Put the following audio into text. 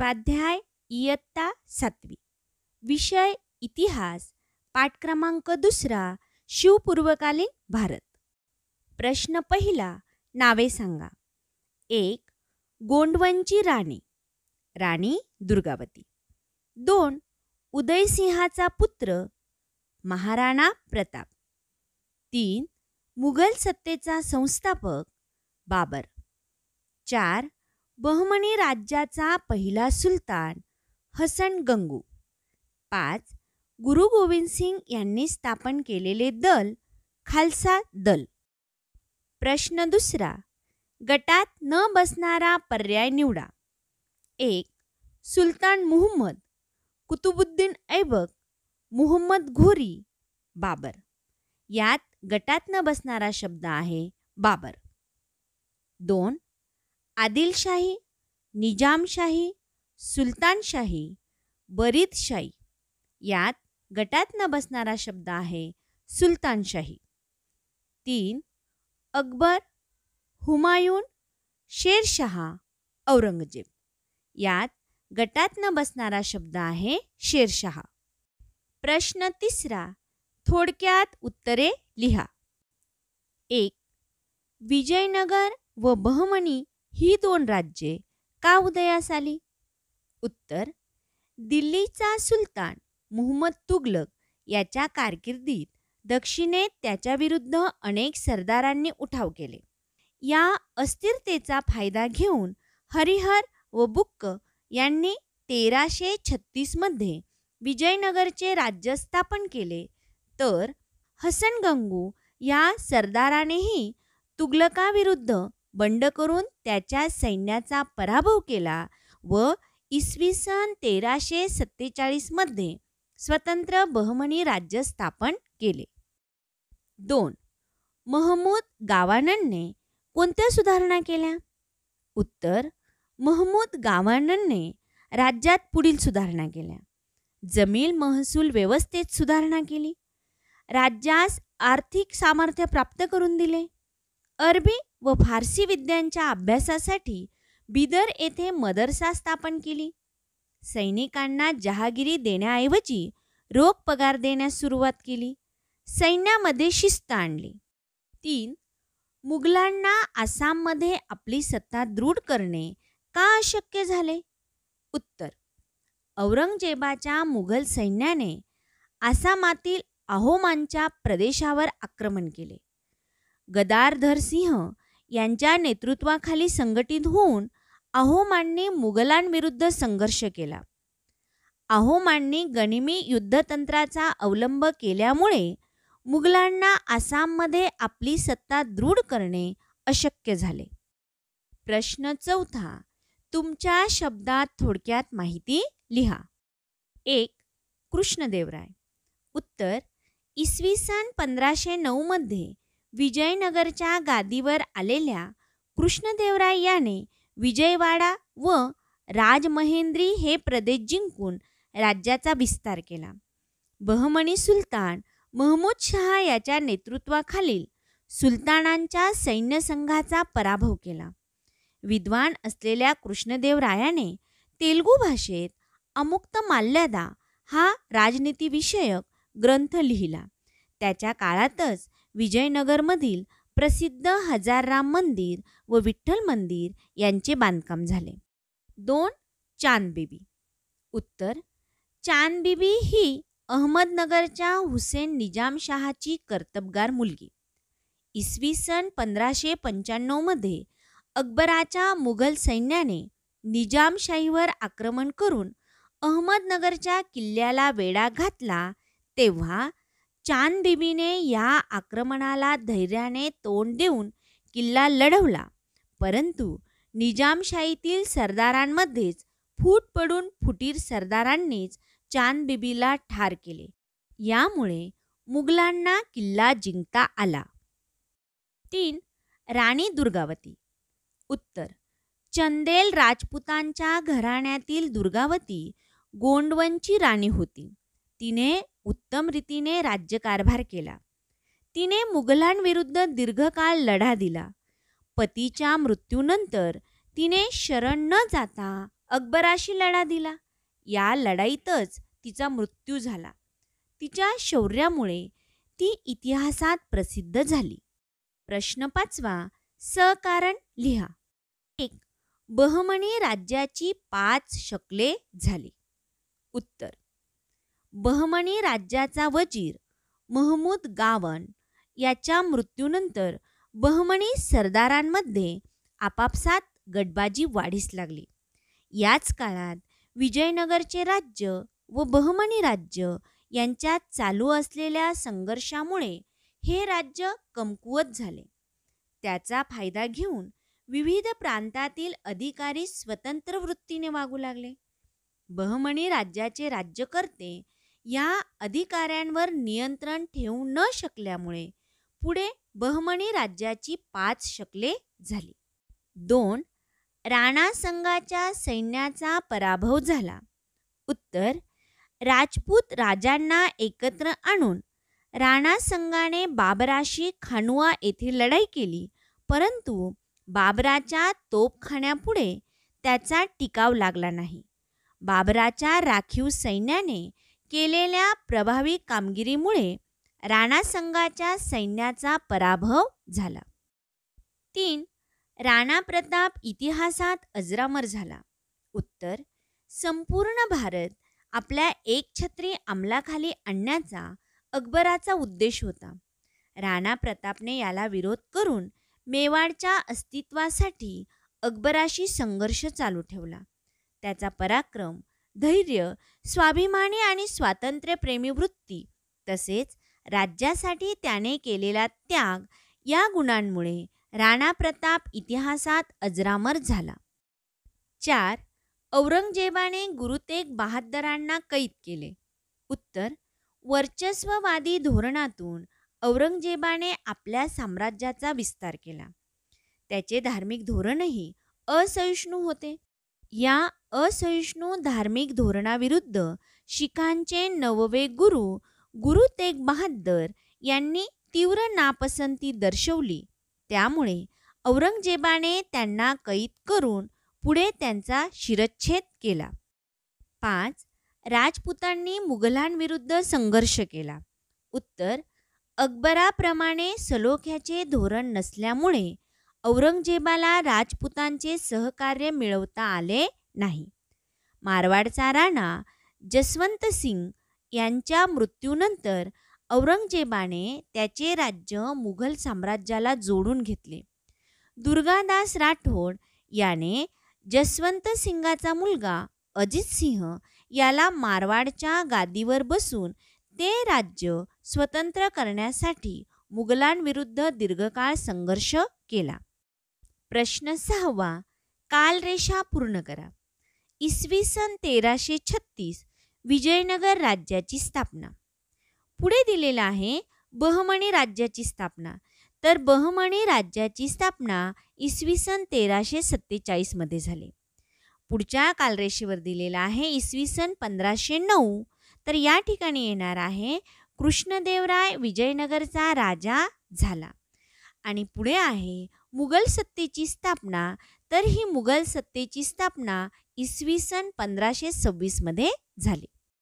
स्वाध्याय इयत्ता सातवी विषय इतिहास पाठ क्रमांक दुसरा शिवपूर्वकालीन भारत प्रश्न पहिला नावे सांगा एक गोंडवनची राणी राणी दुर्गावती दोन उदयसिंहाचा पुत्र महाराणा प्रताप तीन मुघल सत्तेचा संस्थापक बाबर चार बहमनी राज्याचा पहिला सुलतान हसन गंगू पाच गुरु गोविंद सिंग यांनी स्थापन केलेले दल खालसा दल प्रश्न दुसरा गटात न बसणारा पर्याय निवडा एक सुलतान मुहम्मद कुतुबुद्दीन ऐबक मुहम्मद घोरी बाबर यात गटात न बसणारा शब्द आहे बाबर दोन आदिलशाही निजामशाही सुलतानशाही बरीदशाही यात गटात न बसणारा शब्द आहे सुलतानशाही तीन अकबर हुमायून शेरशहा औरंगजेब यात गटात न बसणारा शब्द आहे शेरशहा प्रश्न तिसरा थोडक्यात उत्तरे लिहा एक विजयनगर व बहमणी ही दोन राज्ये का उदयास आली उत्तर दिल्लीचा सुलतान मुहम्मद तुगलक याच्या कारकिर्दीत दक्षिणेत विरुद्ध अनेक सरदारांनी उठाव केले या अस्थिरतेचा फायदा घेऊन हरिहर व बुक्क यांनी तेराशे छत्तीसमध्ये विजयनगरचे राज्य स्थापन केले तर हसन गंगू या सरदारानेही तुगलकाविरुद्ध बंड करून त्याच्या सैन्याचा पराभव केला व इसवी सन तेराशे सत्तेचाळीसमध्ये स्वतंत्र बहमनी राज्य स्थापन केले दोन महमूद गावाननने कोणत्या सुधारणा केल्या उत्तर महमूद गावाननने राज्यात पुढील सुधारणा केल्या जमीन महसूल व्यवस्थेत सुधारणा केली राज्यास आर्थिक सामर्थ्य प्राप्त करून दिले अरबी व फारसी विद्यांच्या अभ्यासासाठी बिदर येथे मदरसा स्थापन केली सैनिकांना जहागिरी देण्याऐवजी रोख पगार देण्यास सुरुवात केली सैन्यामध्ये शिस्त आणली तीन मुघलांना आसाममध्ये आपली सत्ता दृढ करणे का अशक्य झाले उत्तर औरंगजेबाच्या मुघल सैन्याने आसामातील आहोमांच्या प्रदेशावर आक्रमण केले गदारधर सिंह यांच्या नेतृत्वाखाली संघटित होऊन अहोमाननी मुघलांविरुद्ध संघर्ष केला अहोमानने गणिमी युद्धतंत्राचा अवलंब केल्यामुळे मुघलांना आसाममध्ये आपली सत्ता दृढ करणे अशक्य झाले प्रश्न चौथा तुमच्या शब्दात थोडक्यात माहिती लिहा एक कृष्णदेवराय उत्तर इसवी सन पंधराशे नऊमध्ये विजयनगरच्या गादीवर आलेल्या कृष्णदेवराय याने विजयवाडा व राजमहेंद्री हे प्रदेश जिंकून राज्याचा विस्तार केला बहमणी सुलतान महमूद शहा याच्या नेतृत्वाखालील सुलतानांच्या सैन्यसंघाचा पराभव केला विद्वान असलेल्या कृष्णदेवरायाने तेलुगू भाषेत अमुक्त माल्यादा हा राजनीतीविषयक ग्रंथ लिहिला त्याच्या काळातच विजयनगरमधील प्रसिद्ध हजारराम मंदिर व विठ्ठल मंदिर यांचे बांधकाम झाले दोन चांदबीबी उत्तर चांदबीबी ही अहमदनगरच्या हुसेन निजामशहाची कर्तबगार मुलगी इसवी सन पंधराशे पंच्याण्णवमध्ये अकबराच्या मुघल सैन्याने निजामशाहीवर आक्रमण करून अहमदनगरच्या किल्ल्याला वेढा घातला तेव्हा चांद बीबीने या आक्रमणाला धैर्याने तोंड देऊन किल्ला लढवला परंतु निजामशाहीतील सरदारांमध्येच फूट पडून फुटीर सरदारांनीच चांद बीबीला ठार केले यामुळे मुघलांना किल्ला जिंकता आला तीन राणी दुर्गावती उत्तर चंदेल राजपुतांच्या घराण्यातील दुर्गावती गोंडवनची राणी होती तिने उत्तम रीतीने राज्यकारभार केला तिने मुघलांविरुद्ध दीर्घकाळ लढा दिला पतीच्या मृत्यूनंतर तिने शरण न जाता अकबराशी लढा दिला या लढाईतच तिचा मृत्यू झाला तिच्या शौर्यामुळे ती इतिहासात प्रसिद्ध झाली प्रश्न पाचवा सकारण लिहा एक बहमणी राज्याची पाच शकले झाली उत्तर बहमनी राज्याचा वजीर महमूद गावन याच्या मृत्यूनंतर बहमनी सरदारांमध्ये आपापसात गटबाजी वाढीस लागली याच काळात विजयनगरचे राज्य व बहमनी राज्य यांच्यात चालू असलेल्या संघर्षामुळे हे राज्य कमकुवत झाले त्याचा फायदा घेऊन विविध प्रांतातील अधिकारी स्वतंत्र वृत्तीने वागू लागले बहमणी राज्याचे राज्यकर्ते या अधिकाऱ्यांवर नियंत्रण ठेवू न शकल्यामुळे पुढे बहमणी राज्याची पाच शकले झाली दोन राणा संघाच्या सैन्याचा पराभव झाला उत्तर राजपूत राजांना एकत्र आणून राणा संघाने बाबराशी खानुआ येथे लढाई केली परंतु बाबराच्या तोपखान्यापुढे त्याचा टिकाव लागला नाही बाबराच्या राखीव सैन्याने केलेल्या प्रभावी कामगिरीमुळे राणा संघाच्या सैन्याचा पराभव झाला तीन राणा प्रताप इतिहासात अजरामर झाला उत्तर संपूर्ण भारत आपल्या एकछत्री अंमलाखाली आणण्याचा अकबराचा उद्देश होता राणा प्रतापने याला विरोध करून मेवाडच्या अस्तित्वासाठी अकबराशी संघर्ष चालू ठेवला त्याचा पराक्रम धैर्य स्वाभिमानी आणि स्वातंत्र्यप्रेमी वृत्ती तसेच राज्यासाठी त्याने केलेला त्याग या गुणांमुळे राणा प्रताप इतिहासात अजरामर झाला चार औरंगजेबाने गुरु तेग बहादरांना कैद केले उत्तर वर्चस्ववादी धोरणातून औरंगजेबाने आपल्या साम्राज्याचा विस्तार केला त्याचे धार्मिक धोरणही असहिष्णू होते या असहिष्णू धार्मिक धोरणाविरुद्ध शिखांचे नववे गुरु गुरु तेग बहादर यांनी तीव्र नापसंती दर्शवली त्यामुळे औरंगजेबाने त्यांना कैद करून पुढे त्यांचा शिरच्छेद केला पाच राजपुतांनी मुघलांविरुद्ध संघर्ष केला उत्तर अकबराप्रमाणे सलोख्याचे धोरण नसल्यामुळे औरंगजेबाला राजपुतांचे सहकार्य मिळवता आले नाही मारवाडचा राणा जसवंत सिंग यांच्या मृत्यूनंतर औरंगजेबाने त्याचे राज्य मुघल साम्राज्याला जोडून घेतले दुर्गादास राठोड याने जसवंत सिंगाचा मुलगा अजित सिंह याला मारवाडच्या गादीवर बसून ते राज्य स्वतंत्र करण्यासाठी मुघलांविरुद्ध दीर्घकाळ संघर्ष केला प्रश्न सहावा कालरेषा पूर्ण करा इसवी सन तेराशे छत्तीस विजयनगर राज्याची स्थापना पुढे दिलेला आहे बहमणी राज्याची स्थापना तर बहमणी राज्याची स्थापना इसवी सन तेराशे सत्तेचाळीसमध्ये झाली पुढच्या कालरेषेवर दिलेला आहे इसवी सन पंधराशे नऊ तर या ठिकाणी येणार आहे कृष्णदेवराय विजयनगरचा राजा झाला आणि पुढे आहे मुघल सत्तेची स्थापना तर ही मुघल सत्तेची स्थापना इसवी सन पंधराशे सव्वीसमध्ये झाली